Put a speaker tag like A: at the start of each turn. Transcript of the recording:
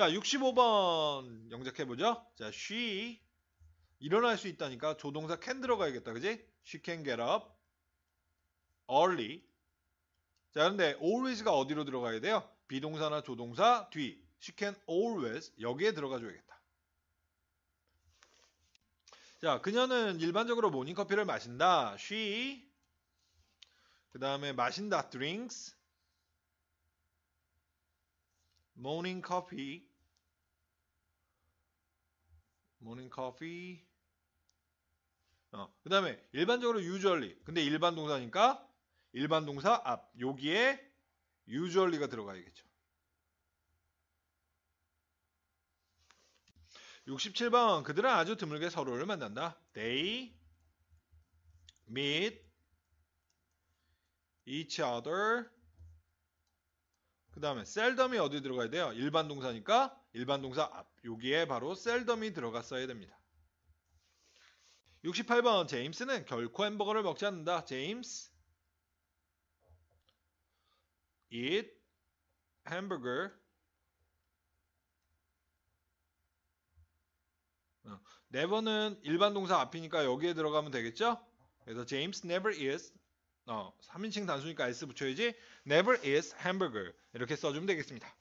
A: 자, 65번 영작해보죠. 자, she 일어날 수 있다니까 조동사 can 들어가야겠다. 그지? she can get up early. 자, 그런데 always가 어디로 들어가야 돼요? 비동사나 조동사 뒤. she can always 여기에 들어가줘야겠다. 자, 그녀는 일반적으로 모닝커피를 마신다. she 그 다음에 마신다 drinks morning coffee morning coffee. 어, 그 다음에 일반적으로 usually. 근데 일반 동사니까 일반 동사 앞 여기에 usually가 들어가야겠죠. 67번 그들은 아주 드물게 서로를 만난다. They meet each other 그 다음에 셀덤이 어디 들어가야 돼요? 일반 동사니까 일반 동사 앞 여기에 바로 셀덤이 들어갔어야 됩니다. 68번 제임스는 결코 햄버거를 먹지 않는다. 제임스 eat hamburger 어, n e 는 일반 동사 앞이니까 여기에 들어가면 되겠죠? 그래서 제임스 e s never eats 어, 3인칭 단수니까 s 붙여야지 never is hamburger 이렇게 써주면 되겠습니다.